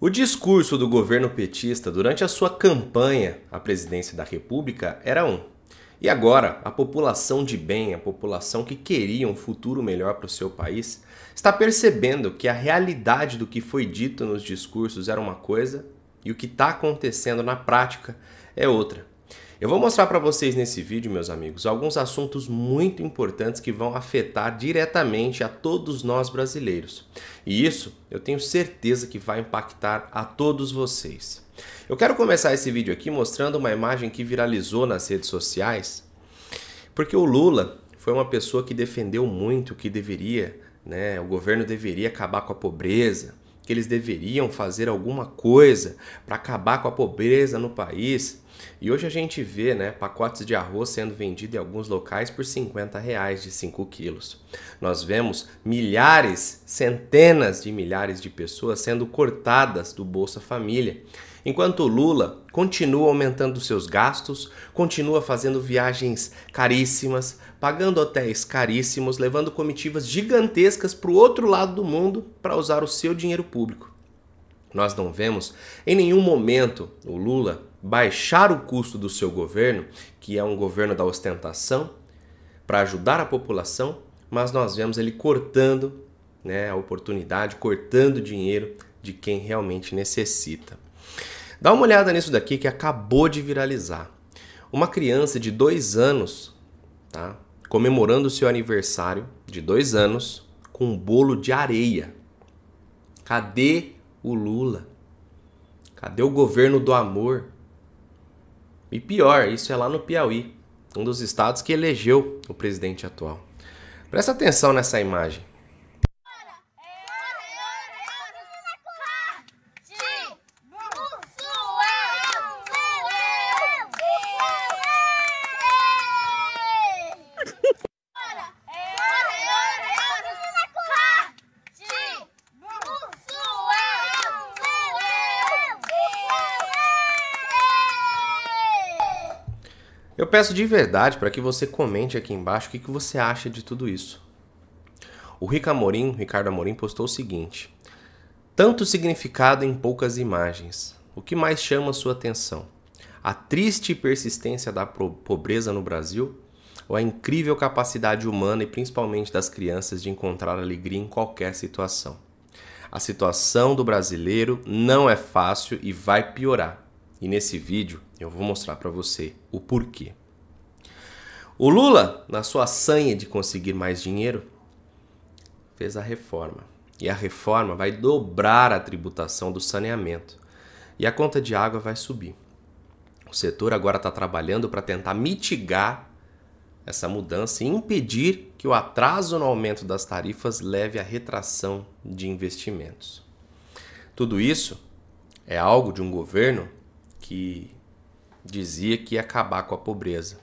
O discurso do governo petista durante a sua campanha à presidência da República era um. E agora, a população de bem, a população que queria um futuro melhor para o seu país, está percebendo que a realidade do que foi dito nos discursos era uma coisa e o que está acontecendo na prática é outra. Eu vou mostrar para vocês nesse vídeo, meus amigos, alguns assuntos muito importantes que vão afetar diretamente a todos nós brasileiros. E isso eu tenho certeza que vai impactar a todos vocês. Eu quero começar esse vídeo aqui mostrando uma imagem que viralizou nas redes sociais, porque o Lula foi uma pessoa que defendeu muito que deveria, né, o governo deveria acabar com a pobreza, que eles deveriam fazer alguma coisa para acabar com a pobreza no país. E hoje a gente vê né, pacotes de arroz sendo vendido em alguns locais por 50 reais de 5 quilos. Nós vemos milhares, centenas de milhares de pessoas sendo cortadas do Bolsa Família Enquanto Lula continua aumentando seus gastos, continua fazendo viagens caríssimas, pagando hotéis caríssimos, levando comitivas gigantescas para o outro lado do mundo para usar o seu dinheiro público. Nós não vemos em nenhum momento o Lula baixar o custo do seu governo, que é um governo da ostentação, para ajudar a população, mas nós vemos ele cortando né, a oportunidade, cortando dinheiro de quem realmente necessita. Dá uma olhada nisso daqui que acabou de viralizar. Uma criança de dois anos, tá? Comemorando seu aniversário de dois anos com um bolo de areia. Cadê o Lula? Cadê o governo do amor? E pior, isso é lá no Piauí, um dos estados que elegeu o presidente atual. Presta atenção nessa imagem. Eu peço de verdade para que você comente aqui embaixo o que, você acha de tudo isso. O Rica Amorim, Ricardo Amorim, postou o seguinte: Tanto significado em poucas imagens. O que mais chama sua atenção? A triste persistência da pobreza no Brasil ou a incrível capacidade humana e principalmente das crianças de encontrar alegria em qualquer situação? A situação do brasileiro não é fácil e vai piorar. E nesse vídeo eu vou mostrar para você o porquê. O Lula, na sua sanha de conseguir mais dinheiro, fez a reforma. E a reforma vai dobrar a tributação do saneamento. E a conta de água vai subir. O setor agora está trabalhando para tentar mitigar essa mudança e impedir que o atraso no aumento das tarifas leve à retração de investimentos. Tudo isso é algo de um governo que dizia que ia acabar com a pobreza.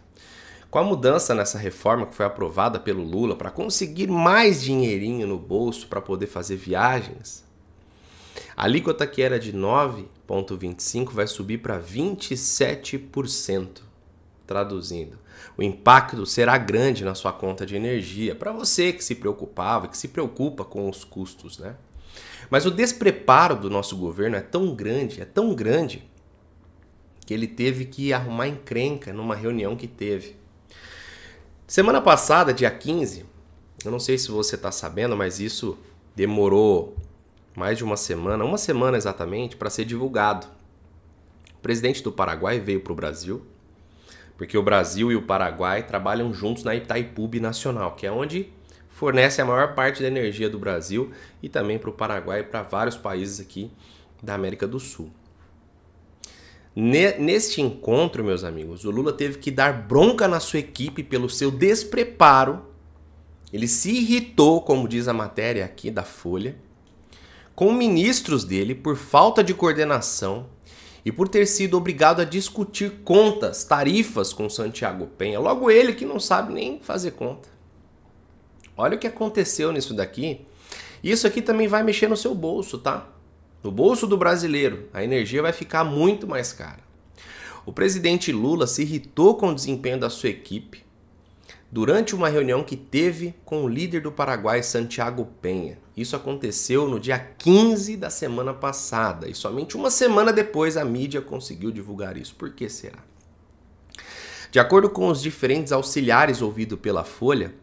Com a mudança nessa reforma que foi aprovada pelo Lula para conseguir mais dinheirinho no bolso para poder fazer viagens, a alíquota que era de 9,25 vai subir para 27%. Traduzindo, o impacto será grande na sua conta de energia, para você que se preocupava, que se preocupa com os custos, né? Mas o despreparo do nosso governo é tão grande, é tão grande, que ele teve que arrumar encrenca numa reunião que teve. Semana passada, dia 15, eu não sei se você está sabendo, mas isso demorou mais de uma semana, uma semana exatamente, para ser divulgado. O presidente do Paraguai veio para o Brasil, porque o Brasil e o Paraguai trabalham juntos na Itaipu Nacional, que é onde fornece a maior parte da energia do Brasil e também para o Paraguai e para vários países aqui da América do Sul. Neste encontro, meus amigos, o Lula teve que dar bronca na sua equipe pelo seu despreparo. Ele se irritou, como diz a matéria aqui da Folha, com ministros dele por falta de coordenação e por ter sido obrigado a discutir contas, tarifas com Santiago Penha, logo ele que não sabe nem fazer conta. Olha o que aconteceu nisso daqui. Isso aqui também vai mexer no seu bolso, tá? no bolso do brasileiro, a energia vai ficar muito mais cara. O presidente Lula se irritou com o desempenho da sua equipe durante uma reunião que teve com o líder do Paraguai, Santiago Penha. Isso aconteceu no dia 15 da semana passada e somente uma semana depois a mídia conseguiu divulgar isso. Por que será? De acordo com os diferentes auxiliares ouvidos pela Folha,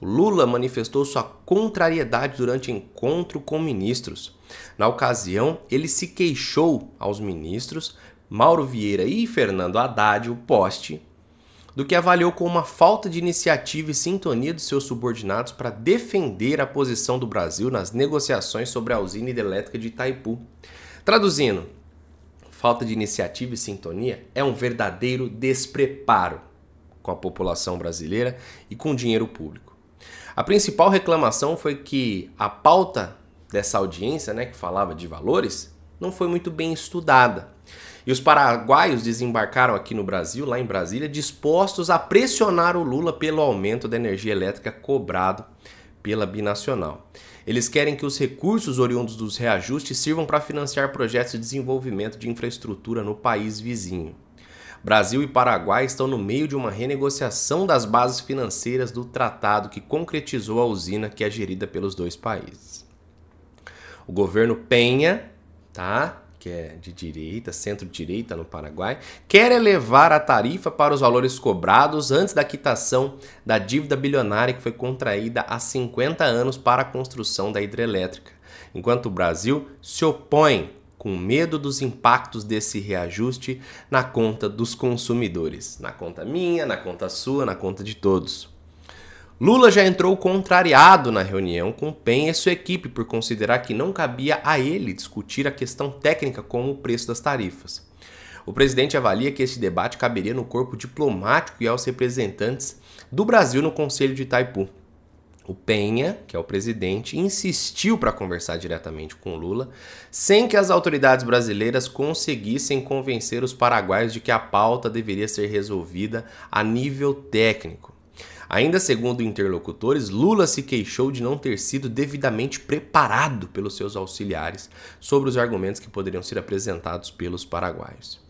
Lula manifestou sua contrariedade durante encontro com ministros na ocasião, ele se queixou aos ministros Mauro Vieira e Fernando Haddad, o poste, do que avaliou como uma falta de iniciativa e sintonia dos seus subordinados para defender a posição do Brasil nas negociações sobre a usina hidrelétrica de Itaipu. Traduzindo, falta de iniciativa e sintonia é um verdadeiro despreparo com a população brasileira e com o dinheiro público. A principal reclamação foi que a pauta dessa audiência, né, que falava de valores, não foi muito bem estudada. E os paraguaios desembarcaram aqui no Brasil, lá em Brasília, dispostos a pressionar o Lula pelo aumento da energia elétrica cobrado pela binacional. Eles querem que os recursos oriundos dos reajustes sirvam para financiar projetos de desenvolvimento de infraestrutura no país vizinho. Brasil e Paraguai estão no meio de uma renegociação das bases financeiras do tratado que concretizou a usina que é gerida pelos dois países o governo Penha, tá? que é de direita, centro-direita no Paraguai, quer elevar a tarifa para os valores cobrados antes da quitação da dívida bilionária que foi contraída há 50 anos para a construção da hidrelétrica, enquanto o Brasil se opõe com medo dos impactos desse reajuste na conta dos consumidores, na conta minha, na conta sua, na conta de todos. Lula já entrou contrariado na reunião com Penha e sua equipe por considerar que não cabia a ele discutir a questão técnica como o preço das tarifas. O presidente avalia que este debate caberia no corpo diplomático e aos representantes do Brasil no Conselho de Itaipu. O Penha, que é o presidente, insistiu para conversar diretamente com Lula, sem que as autoridades brasileiras conseguissem convencer os paraguaios de que a pauta deveria ser resolvida a nível técnico. Ainda segundo interlocutores, Lula se queixou de não ter sido devidamente preparado pelos seus auxiliares sobre os argumentos que poderiam ser apresentados pelos paraguaios.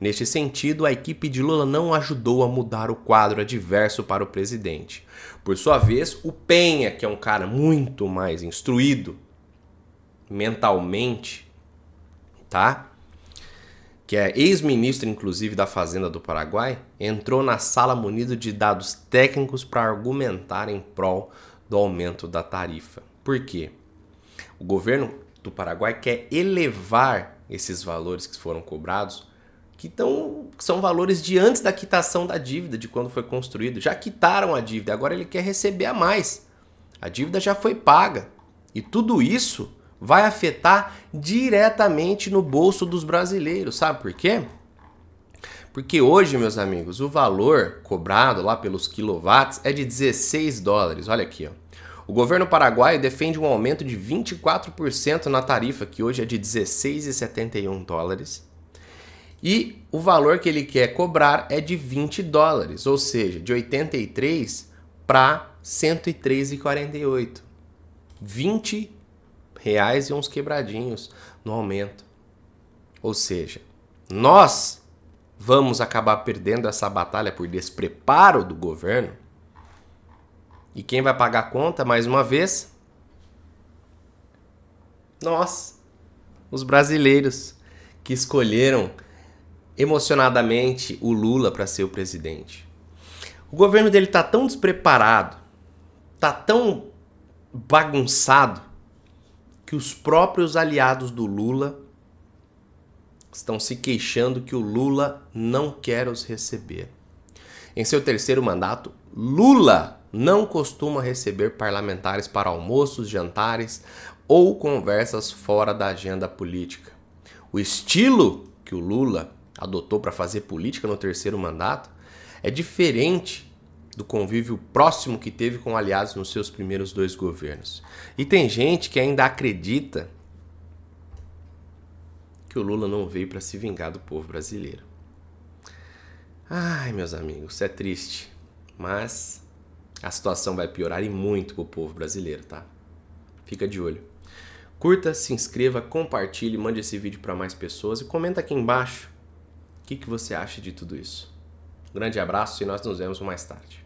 Neste sentido, a equipe de Lula não ajudou a mudar o quadro adverso para o presidente. Por sua vez, o Penha, que é um cara muito mais instruído mentalmente, tá? que é ex-ministro inclusive da Fazenda do Paraguai, entrou na sala munido de dados técnicos para argumentar em prol do aumento da tarifa. Por quê? O governo do Paraguai quer elevar esses valores que foram cobrados, que, tão, que são valores de antes da quitação da dívida, de quando foi construído. Já quitaram a dívida, agora ele quer receber a mais. A dívida já foi paga. E tudo isso vai afetar diretamente no bolso dos brasileiros. Sabe por quê? Porque hoje, meus amigos, o valor cobrado lá pelos quilowatts é de 16 dólares. Olha aqui, ó. O governo paraguaio defende um aumento de 24% na tarifa, que hoje é de 16,71 dólares. E o valor que ele quer cobrar é de 20 dólares, ou seja, de 83 para 103,48. 20 reais e uns quebradinhos no aumento. Ou seja, nós vamos acabar perdendo essa batalha por despreparo do governo. E quem vai pagar a conta, mais uma vez? Nós, os brasileiros, que escolheram emocionadamente o Lula para ser o presidente. O governo dele tá tão despreparado, tá tão bagunçado, que os próprios aliados do Lula estão se queixando que o Lula não quer os receber. Em seu terceiro mandato, Lula não costuma receber parlamentares para almoços, jantares ou conversas fora da agenda política. O estilo que o Lula adotou para fazer política no terceiro mandato é diferente do convívio próximo que teve com aliados nos seus primeiros dois governos. E tem gente que ainda acredita que o Lula não veio para se vingar do povo brasileiro. Ai, meus amigos, é triste, mas a situação vai piorar e muito pro povo brasileiro, tá? Fica de olho. Curta, se inscreva, compartilhe, mande esse vídeo para mais pessoas e comenta aqui embaixo o que, que você acha de tudo isso. Um grande abraço e nós nos vemos mais tarde.